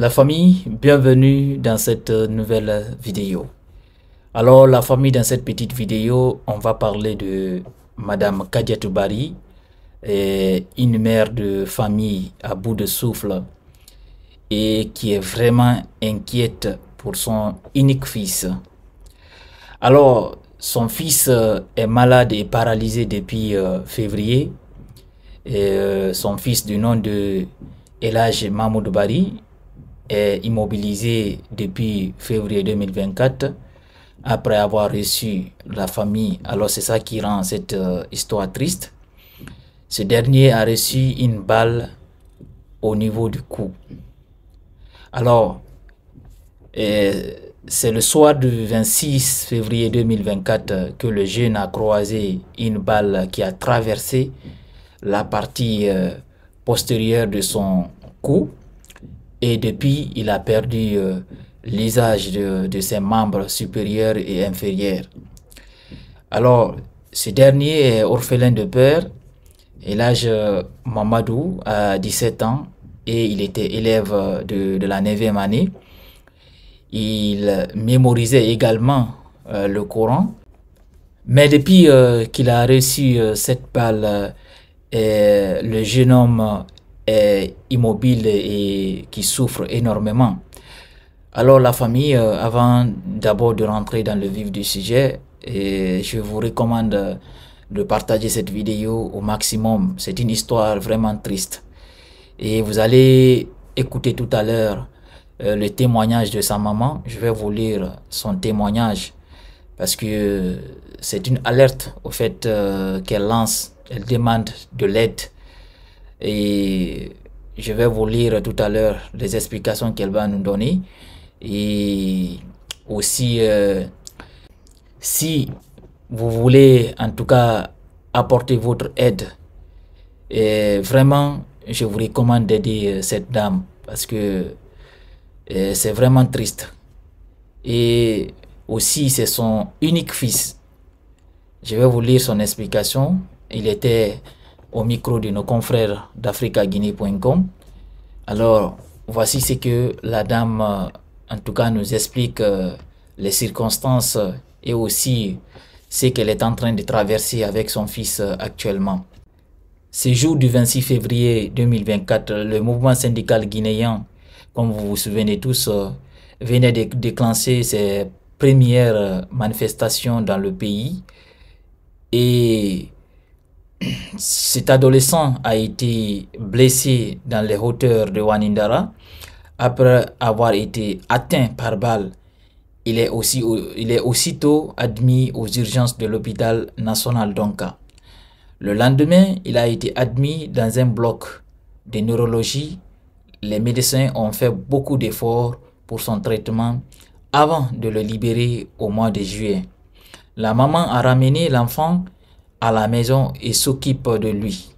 La famille, bienvenue dans cette nouvelle vidéo. Alors la famille, dans cette petite vidéo, on va parler de Madame Toubari, une mère de famille à bout de souffle et qui est vraiment inquiète pour son unique fils. Alors, son fils est malade et paralysé depuis euh, février. Euh, son fils du nom de Elage Mahmoud Bari est immobilisé depuis février 2024 après avoir reçu la famille. Alors c'est ça qui rend cette euh, histoire triste. Ce dernier a reçu une balle au niveau du cou. Alors, euh, c'est le soir du 26 février 2024 que le jeune a croisé une balle qui a traversé la partie euh, postérieure de son cou et depuis, il a perdu euh, l'usage de, ses membres supérieurs et inférieurs. Alors, ce dernier est orphelin de père. Et l'âge euh, Mamadou a 17 ans et il était élève euh, de, la 9e année. Il mémorisait également le Coran. Mais depuis qu'il a reçu cette balle, le jeune homme est immobile et qui souffre énormément. Alors la famille, euh, avant d'abord de rentrer dans le vif du sujet, euh, je vous recommande de partager cette vidéo au maximum. C'est une histoire vraiment triste. Et vous allez écouter tout à l'heure euh, le témoignage de sa maman. Je vais vous lire son témoignage parce que c'est une alerte au fait qu'elle lance, elle demande de l'aide. Et je vais vous lire tout à l'heure les explications qu'elle va nous donner. Et aussi, euh, si vous voulez en tout cas apporter votre aide, et vraiment, je vous recommande d'aider euh, cette dame parce que euh, c'est vraiment triste. Et aussi, c'est son unique fils. Je vais vous lire son explication. Il était au micro de nos confrères d'africaguinée.com alors, voici ce que la dame, euh, en tout cas, nous explique euh, les circonstances euh, et aussi ce qu'elle est en train de traverser avec son fils actuellement. Ce jour du 26 février 2024, le mouvement syndical guinéen, comme vous vous souvenez tous, venait de déclencher ses premières manifestations dans le pays et cet adolescent a été blessé dans les hauteurs de Wanindara. Après avoir été atteint par balle, il est, aussi, il est aussitôt admis aux urgences de l'hôpital national d'Onka. Le lendemain, il a été admis dans un bloc de neurologie. Les médecins ont fait beaucoup d'efforts pour son traitement avant de le libérer au mois de juillet. La maman a ramené l'enfant à la maison et s'occupe de lui.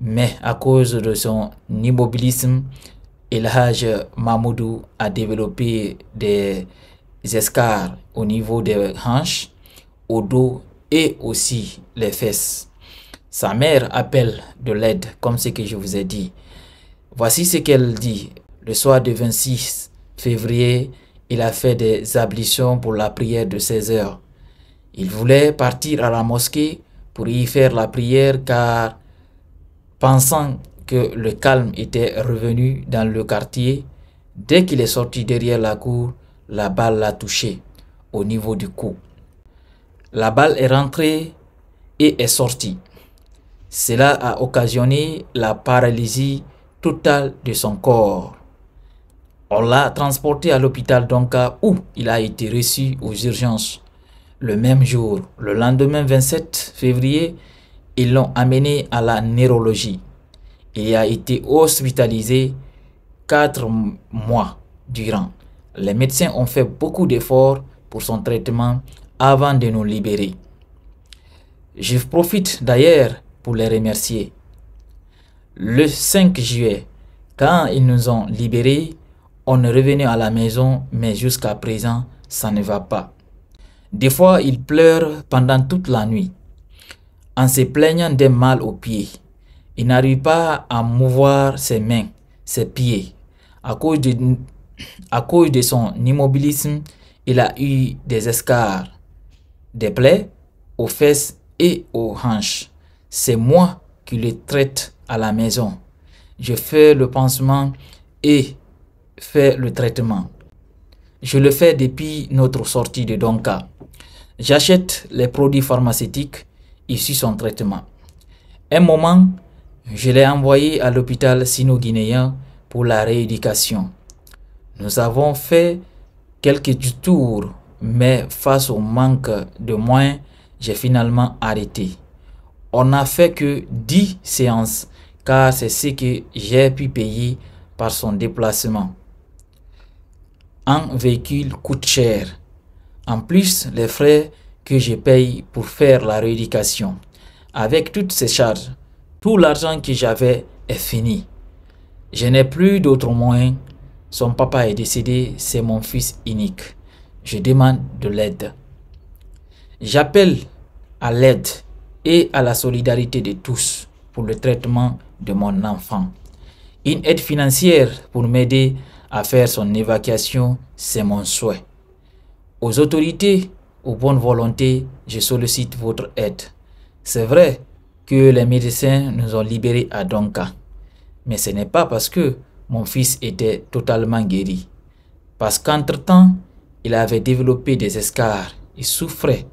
Mais à cause de son immobilisme, l'âge Mahmoudou a développé des escarres au niveau des hanches, au dos et aussi les fesses. Sa mère appelle de l'aide, comme ce que je vous ai dit. Voici ce qu'elle dit. Le soir du 26 février, il a fait des ablutions pour la prière de 16 heures. Il voulait partir à la mosquée pour y faire la prière car pensant que le calme était revenu dans le quartier, dès qu'il est sorti derrière la cour, la balle l'a touché au niveau du cou. La balle est rentrée et est sortie. Cela a occasionné la paralysie totale de son corps. On l'a transporté à l'hôpital d'Onka où il a été reçu aux urgences le même jour, le lendemain 27 février, ils l'ont amené à la neurologie. Il a été hospitalisé quatre mois durant. Les médecins ont fait beaucoup d'efforts pour son traitement avant de nous libérer. Je profite d'ailleurs pour les remercier. Le 5 juillet, quand ils nous ont libérés, on est revenu à la maison, mais jusqu'à présent, ça ne va pas. Des fois, il pleure pendant toute la nuit, en se plaignant des mal aux pieds. Il n'arrive pas à mouvoir ses mains, ses pieds. À cause de, à cause de son immobilisme, il a eu des escarres, des plaies aux fesses et aux hanches. C'est moi qui le traite à la maison. Je fais le pansement et fais le traitement. Je le fais depuis notre sortie de Donka. J'achète les produits pharmaceutiques, ici son traitement. Un moment, je l'ai envoyé à l'hôpital sino-guinéen pour la rééducation. Nous avons fait quelques tours, mais face au manque de moyens, j'ai finalement arrêté. On n'a fait que 10 séances, car c'est ce que j'ai pu payer par son déplacement. Un véhicule coûte cher en plus, les frais que je paye pour faire la rééducation. Avec toutes ces charges, tout l'argent que j'avais est fini. Je n'ai plus d'autres moyen. Son papa est décédé, c'est mon fils unique. Je demande de l'aide. J'appelle à l'aide et à la solidarité de tous pour le traitement de mon enfant. Une aide financière pour m'aider à faire son évacuation, c'est mon souhait. Aux autorités, aux bonnes volontés, je sollicite votre aide. C'est vrai que les médecins nous ont libérés à Donka, mais ce n'est pas parce que mon fils était totalement guéri. Parce qu'entre-temps, il avait développé des escarres, il souffrait.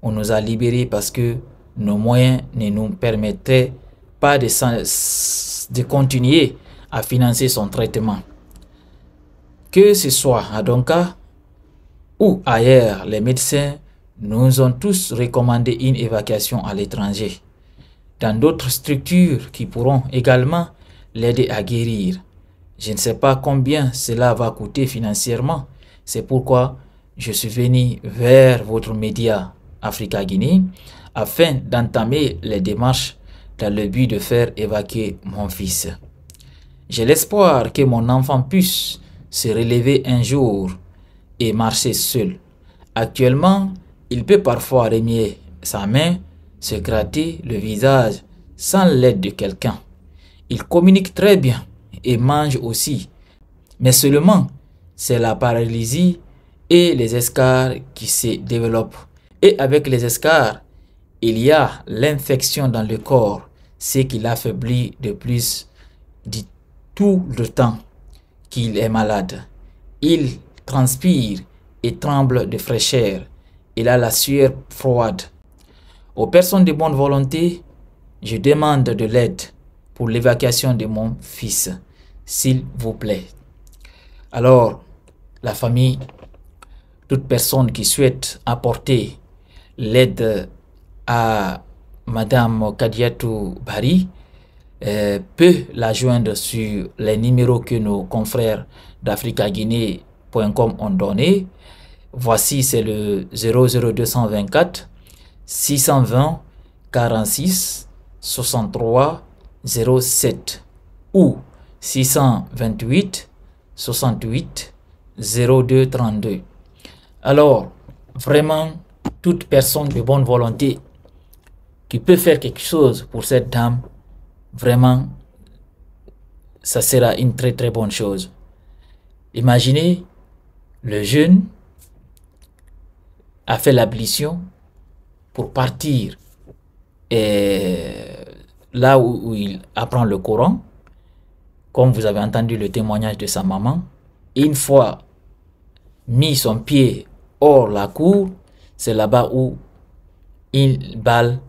On nous a libérés parce que nos moyens ne nous permettaient pas de, de continuer à financer son traitement. Que ce soit à Donka ou ailleurs, les médecins nous ont tous recommandé une évacuation à l'étranger, dans d'autres structures qui pourront également l'aider à guérir. Je ne sais pas combien cela va coûter financièrement. C'est pourquoi je suis venu vers votre média Africa Guinée afin d'entamer les démarches dans le but de faire évacuer mon fils. J'ai l'espoir que mon enfant puisse se relever un jour et marcher seul. Actuellement, il peut parfois remuer sa main, se gratter le visage sans l'aide de quelqu'un. Il communique très bien et mange aussi, mais seulement c'est la paralysie et les escarres qui se développent. Et avec les escarres, il y a l'infection dans le corps, ce qui l'affaiblit de plus, dit tout le temps qu'il est malade. Il transpire et tremble de fraîcheur. Il a la sueur froide. Aux personnes de bonne volonté, je demande de l'aide pour l'évacuation de mon fils, s'il vous plaît. Alors, la famille, toute personne qui souhaite apporter l'aide à Madame Kadiatou Bari euh, peut la joindre sur les numéros que nos confrères d'Africa Guinée comme on donné. Voici, c'est le 00224 620 46 63 07 ou 628 68 02 32. Alors, vraiment, toute personne de bonne volonté qui peut faire quelque chose pour cette dame, vraiment, ça sera une très très bonne chose. Imaginez le jeune a fait l'ablution pour partir et là où, il apprend le Coran, comme vous avez entendu le témoignage de sa maman, une fois mis son pied hors la cour, c'est là-bas où une balle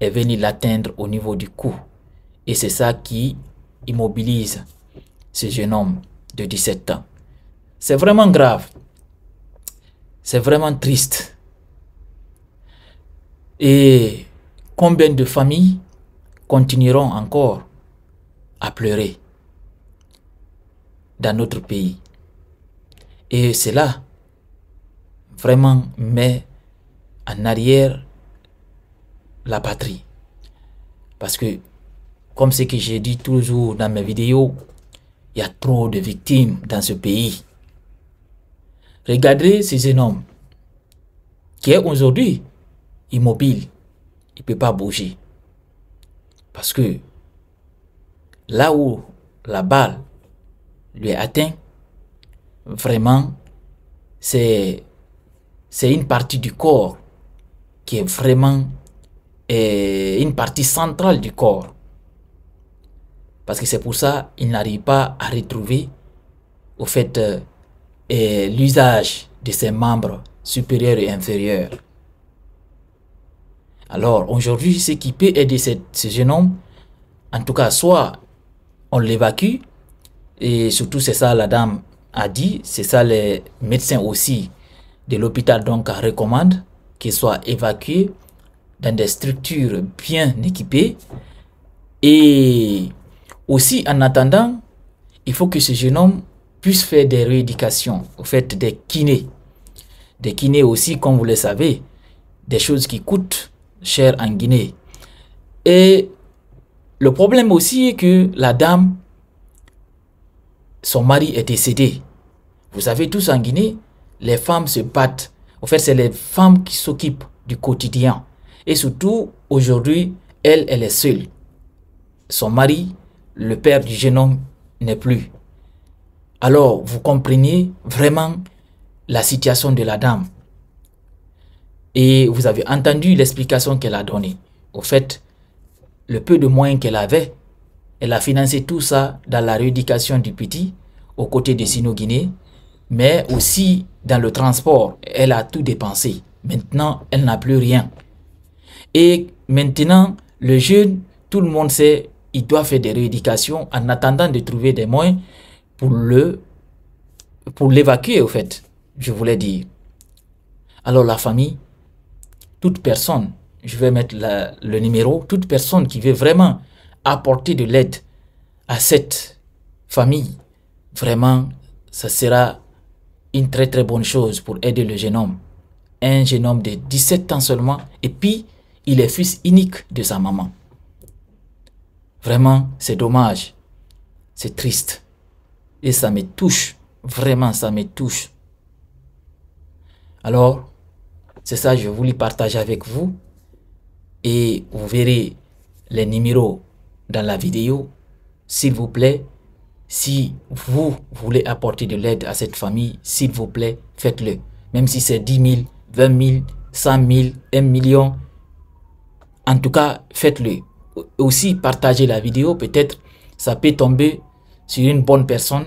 est venu l'atteindre au niveau du cou. Et c'est ça qui immobilise ce jeune homme de 17 ans. C'est vraiment grave. C'est vraiment triste. Et combien de familles continueront encore à pleurer dans notre pays Et cela vraiment met en arrière la patrie. Parce que, comme ce que j'ai dit toujours dans mes vidéos, il y a trop de victimes dans ce pays. Regardez ce jeune qui est aujourd'hui immobile. Il ne peut pas bouger. Parce que là où la balle lui est atteinte, vraiment, c'est une partie du corps qui est vraiment eh, une partie centrale du corps. Parce que c'est pour ça qu'il n'arrive pas à retrouver, au fait, euh, et l'usage de ses membres supérieurs et inférieurs. Alors aujourd'hui, ce qui peut aider ce génome, en tout cas, soit on l'évacue, et surtout c'est ça la dame a dit, c'est ça les médecins aussi de l'hôpital donc recommandent qu'il soit évacué dans des structures bien équipées. Et aussi en attendant, il faut que ce jeune homme faire des rééducations, vous fait des kinés. Des kinés aussi, comme vous le savez, des choses qui coûtent cher en Guinée. Et le problème aussi est que la dame, son mari est décédé. Vous savez tous en Guinée, les femmes se battent. En fait, c'est les femmes qui s'occupent du quotidien. Et surtout, aujourd'hui, elle, elle est seule. Son mari, le père du jeune homme, n'est plus. Alors, vous comprenez vraiment la situation de la dame. Et vous avez entendu l'explication qu'elle a donnée. Au fait, le peu de moyens qu'elle avait, elle a financé tout ça dans la rééducation du petit aux côtés de sino guinée mais aussi dans le transport. Elle a tout dépensé. Maintenant, elle n'a plus rien. Et maintenant, le jeune, tout le monde sait, il doit faire des rééducations en attendant de trouver des moyens pour le pour l'évacuer au fait, je voulais dire. Alors la famille, toute personne, je vais mettre le numéro, toute personne qui veut vraiment apporter de l'aide à cette famille, vraiment, ça sera une très très bonne chose pour aider le jeune homme. Un jeune homme de 17 ans seulement, et puis il est fils unique de sa maman. Vraiment, c'est dommage, c'est triste. Et ça me touche, vraiment, ça me touche. Alors, c'est ça, je voulais partager avec vous. Et vous verrez les numéros dans la vidéo. S'il vous plaît, si vous voulez apporter de l'aide à cette famille, s'il vous plaît, faites-le. Même si c'est 10 000, 20 000, 100 000, 1 million. En tout cas, faites-le. Aussi, partagez la vidéo. Peut-être ça peut tomber sur une bonne personne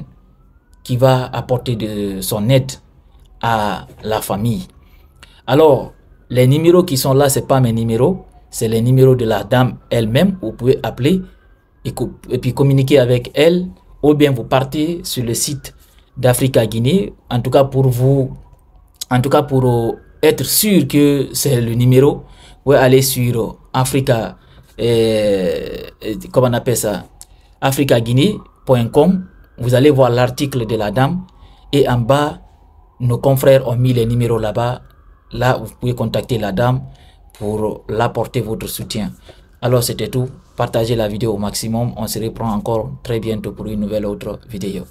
qui va apporter de son aide à la famille. Alors, les numéros qui sont là, ce pas mes numéros, c'est les numéros de la dame elle-même. Vous pouvez appeler et, puis communiquer avec elle ou bien vous partez sur le site d'Africa Guinée, en tout cas pour vous, en tout cas pour euh, être sûr que c'est le numéro, vous allez sur Africa, euh, euh, comment on appelle ça, Africa Guinée vous allez voir l'article de la dame. Et en bas, nos confrères ont mis les numéros là-bas. Là, vous pouvez contacter la dame pour l'apporter votre soutien. Alors, c'était tout. Partagez la vidéo au maximum. On se reprend encore très bientôt pour une nouvelle autre vidéo.